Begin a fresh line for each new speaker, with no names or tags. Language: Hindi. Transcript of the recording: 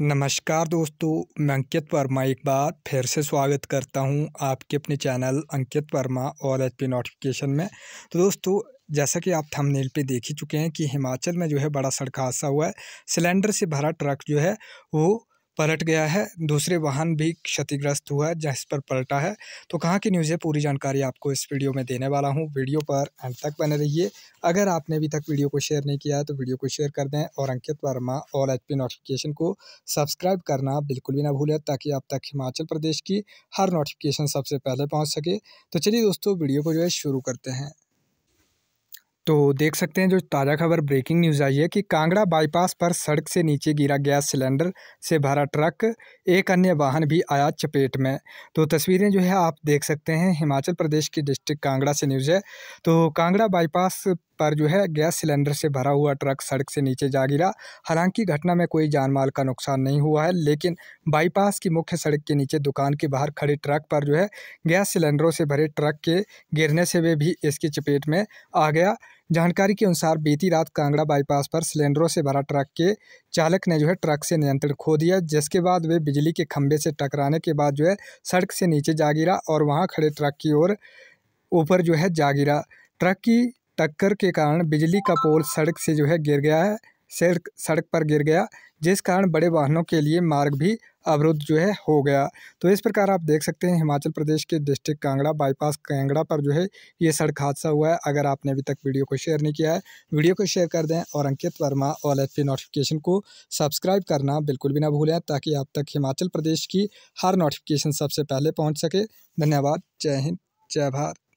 नमस्कार दोस्तों मैं अंकित वर्मा एक बार फिर से स्वागत करता हूं आपके अपने चैनल अंकित वर्मा और एच पी नोटिफिकेशन में तो दोस्तों जैसा कि आप थंबनेल पे देख ही चुके हैं कि हिमाचल में जो है बड़ा सड़क हादसा हुआ है सिलेंडर से भरा ट्रक जो है वो पलट गया है दूसरे वाहन भी क्षतिग्रस्त हुआ है जिस पर पलटा है तो कहाँ की न्यूज़ है पूरी जानकारी आपको इस वीडियो में देने वाला हूँ वीडियो पर अंत तक बने रहिए अगर आपने अभी तक वीडियो को शेयर नहीं किया है तो वीडियो को शेयर कर दें और अंकित वर्मा और एच नोटिफिकेशन को सब्सक्राइब करना बिल्कुल भी ना भूलें ताकि आप तक हिमाचल प्रदेश की हर नोटिफिकेशन सबसे पहले पहुँच सके तो चलिए दोस्तों वीडियो को जो है शुरू करते हैं तो देख सकते हैं जो ताज़ा खबर ब्रेकिंग न्यूज़ आई है कि कांगड़ा बाईपास पर सड़क से नीचे गिरा गैस सिलेंडर से भरा ट्रक एक अन्य वाहन भी आया चपेट में तो तस्वीरें जो है आप देख सकते हैं हिमाचल प्रदेश की डिस्ट्रिक्ट कांगड़ा से न्यूज़ है तो कांगड़ा बाईपास पर जो है गैस सिलेंडर से भरा हुआ ट्रक सड़क से नीचे जा गिरा हालांकि घटना में कोई जानमाल का नुकसान नहीं हुआ है लेकिन बाईपास की मुख्य सड़क के नीचे दुकान के बाहर खड़े ट्रक पर जो है गैस सिलेंडरों से भरे ट्रक के गिरने से वे भी इसकी चपेट में आ गया जानकारी के अनुसार बीती रात कांगड़ा बाईपास पर सिलेंडरों से भरा ट्रक के चालक ने जो है ट्रक से नियंत्रण खो दिया जिसके बाद वे बिजली के खंभे से टकराने के बाद जो है सड़क से नीचे जा गिरा और वहाँ खड़े ट्रक की ओर ऊपर जो है जा गिरा ट्रक की टक्कर के कारण बिजली का पोल सड़क से जो है गिर गया है सड़क सड़क पर गिर गया जिस कारण बड़े वाहनों के लिए मार्ग भी अवरुद्ध जो है हो गया तो इस प्रकार आप देख सकते हैं हिमाचल प्रदेश के डिस्ट्रिक्ट कांगड़ा बाईपास कांगड़ा पर जो है ये सड़क हादसा हुआ है अगर आपने अभी तक वीडियो को शेयर नहीं किया है वीडियो को शेयर कर दें और अंकित वर्मा ऑल एच नोटिफिकेशन को सब्सक्राइब करना बिल्कुल भी ना भूलें ताकि आप तक हिमाचल प्रदेश की हर नोटिफिकेशन सबसे पहले पहुँच सके धन्यवाद जय हिंद जय भारत